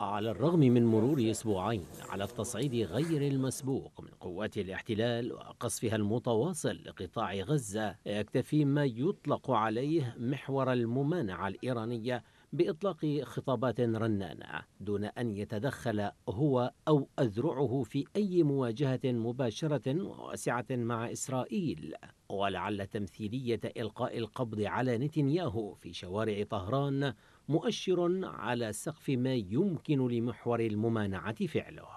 على الرغم من مرور أسبوعين على التصعيد غير المسبوق من قوات الاحتلال وقصفها المتواصل لقطاع غزة يكتفي ما يطلق عليه محور الممانعة الإيرانية بإطلاق خطابات رنانة دون أن يتدخل هو أو أذرعه في أي مواجهة مباشرة واسعة مع إسرائيل ولعل تمثيلية إلقاء القبض على نتنياهو في شوارع طهران مؤشر على سقف ما يمكن لمحور الممانعة فعله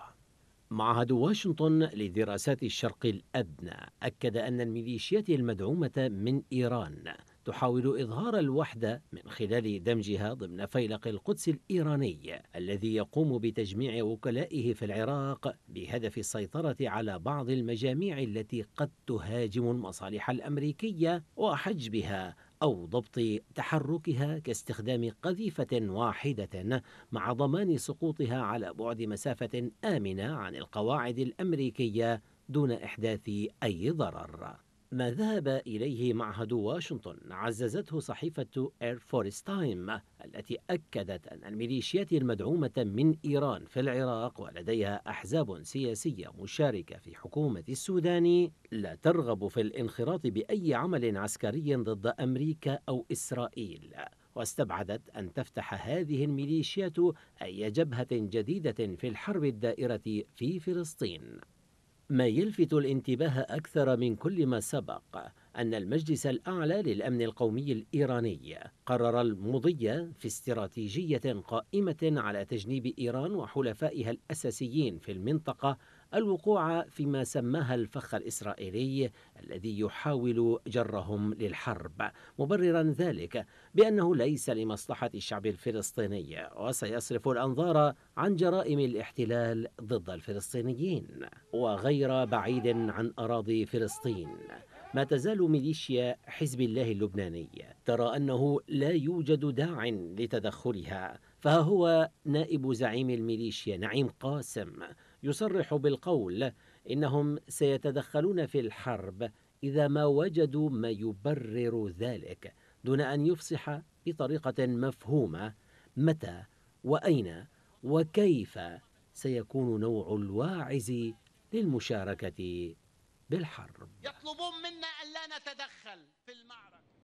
معهد واشنطن لدراسات الشرق الأدنى أكد أن الميليشيات المدعومة من إيران تحاول إظهار الوحدة من خلال دمجها ضمن فيلق القدس الإيراني الذي يقوم بتجميع وكلائه في العراق بهدف السيطرة على بعض المجاميع التي قد تهاجم المصالح الأمريكية وحجبها أو ضبط تحركها كاستخدام قذيفة واحدة مع ضمان سقوطها على بعد مسافة آمنة عن القواعد الأمريكية دون إحداث أي ضرر ما ذهب إليه معهد واشنطن عززته صحيفة إير فورست تايم التي أكدت أن الميليشيات المدعومة من إيران في العراق ولديها أحزاب سياسية مشاركة في حكومة السودان لا ترغب في الانخراط بأي عمل عسكري ضد أمريكا أو إسرائيل واستبعدت أن تفتح هذه الميليشيات أي جبهة جديدة في الحرب الدائرة في فلسطين ما يلفت الانتباه أكثر من كل ما سبق أن المجلس الأعلى للأمن القومي الإيراني قرر المضي في استراتيجية قائمة على تجنيب إيران وحلفائها الأساسيين في المنطقة الوقوع فيما سماها الفخ الإسرائيلي الذي يحاول جرهم للحرب مبررا ذلك بأنه ليس لمصلحة الشعب الفلسطيني وسيصرف الأنظار عن جرائم الاحتلال ضد الفلسطينيين وغير بعيد عن أراضي فلسطين ما تزال ميليشيا حزب الله اللبناني ترى أنه لا يوجد داع لتدخلها فها هو نائب زعيم الميليشيا نعيم قاسم يصرح بالقول إنهم سيتدخلون في الحرب إذا ما وجدوا ما يبرر ذلك دون أن يفصح بطريقة مفهومة متى وأين وكيف سيكون نوع الواعز للمشاركة بالحرب يطلبون منا أن لا نتدخل في المعركة